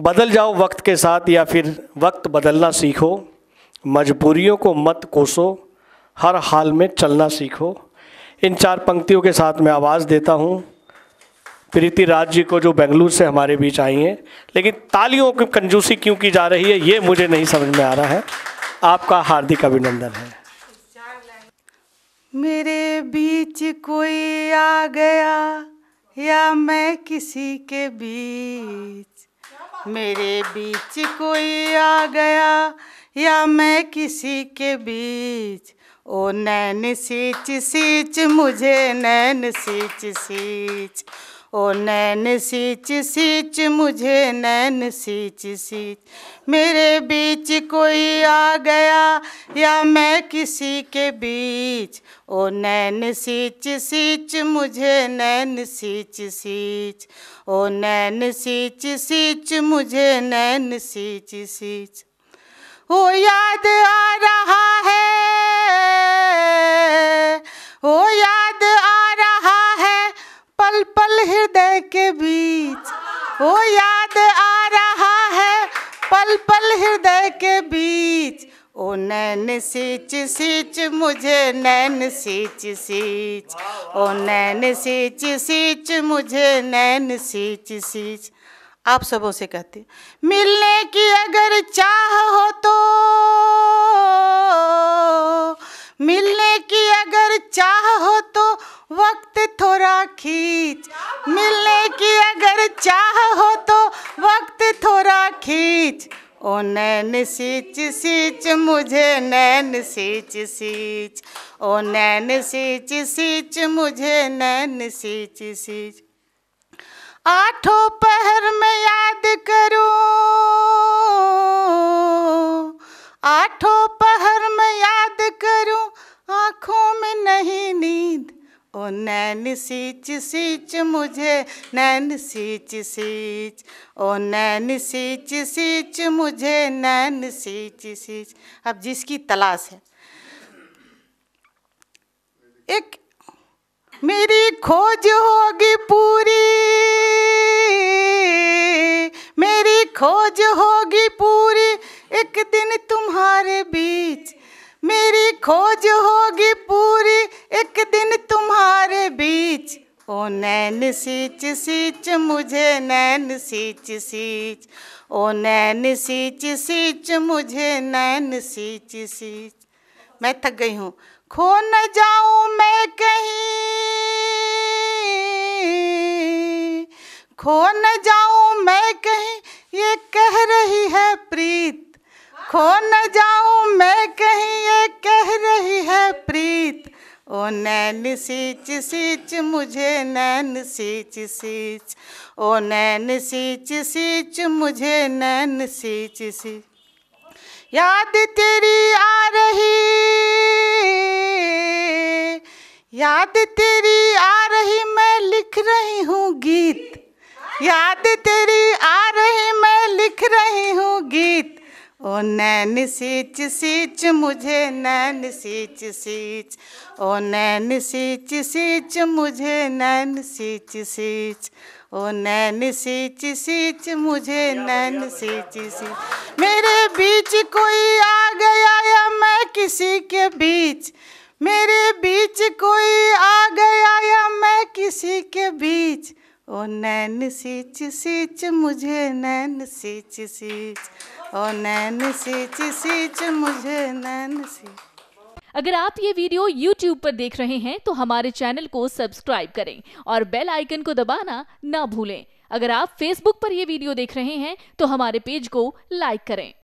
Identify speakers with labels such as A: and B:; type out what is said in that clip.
A: बदल जाओ वक्त के साथ या फिर वक्त बदलना सीखो मजबूरियों को मत कोसो हर हाल में चलना सीखो इन चार पंक्तियों के साथ मैं आवाज़ देता हूँ प्रीति राज जी को जो बेंगलुरु से हमारे बीच आई हैं लेकिन तालियों की कंजूसी क्यों की जा रही है ये मुझे नहीं समझ में आ रहा है आपका हार्दिक अभिनंदन है मेरे बीच कोई आ गया या मैं किसी के बीच मेरे बीच कोई आ गया या मैं किसी के बीच ओ नैन सीच सीच मुझे नैन सीच सीच ओ नैन सीच सीच मुझे नैन सीच सीच मेरे बीच कोई आ गया या मैं किसी के बीच ओ नैन सीच सीच मुझे नैन सीच सीच ओ नैन सीच सीच मुझे नैन सीच सीच ओ के बीच वो याद आ रहा है पल पल हृदय के बीच ओ नैन सीच सीच मुझे नैन सीच सीच ओ नैन सीच सीच मुझे नैन सीच सीच आप सबों से कहते मिलने की अगर चाह हो तो खींच ओ नैन सींच सींच मुझे नैन सींच सींच ओ नैन सींच सींच मुझे नैन सींच सींच आठों पहर में याद कर ओ नैन सीच सीच मुझे नैन सीच सीच ओ नैन सीच सीच मुझे नैन सीच सीच अब जिसकी तलाश है एक मेरी खोज होगी पूरी मेरी खोज होगी पूरी एक दिन तुम्हारे बीच मेरी खोज होगी ओ नैन सीच सीच मुझे नैन सीच सीच ओ नैन सीच सीच मुझे नैन सीच सीच मैं थक गई हूँ खो न जाऊँ मैं कहीं खो न जाऊँ मैं कहीं ये कह रही है प्रीत खो न जाऊँ मैं नैन सीच सीच मुझे नैन सीच सीच ओ नैन सीच सीच मुझे नैन सीच सींच याद तेरी आ रही याद तेरी आ रही मैं लिख रही हूँ गीत याद तेरी आ ओ नैन सीच सीच मुझे नैन सीच सीच ओ नैन सीच सीच मुझे नैन सीच सीच ओ नैन सीच सीच मुझे नैन सीच सीच मेरे बीच कोई आ गया या मैं किसी के बीच मेरे बीच कोई आ गया या मैं किसी के बीच ओ नैन सींच सींच मुझे नैन सींच सींच ओ नैन सींच सींच मुझे नैन सींच अगर आप ये वीडियो YouTube पर देख रहे हैं तो हमारे चैनल को सब्सक्राइब करें और बेल आइकन को दबाना ना भूलें अगर आप Facebook पर ये वीडियो देख रहे हैं तो हमारे पेज को लाइक करें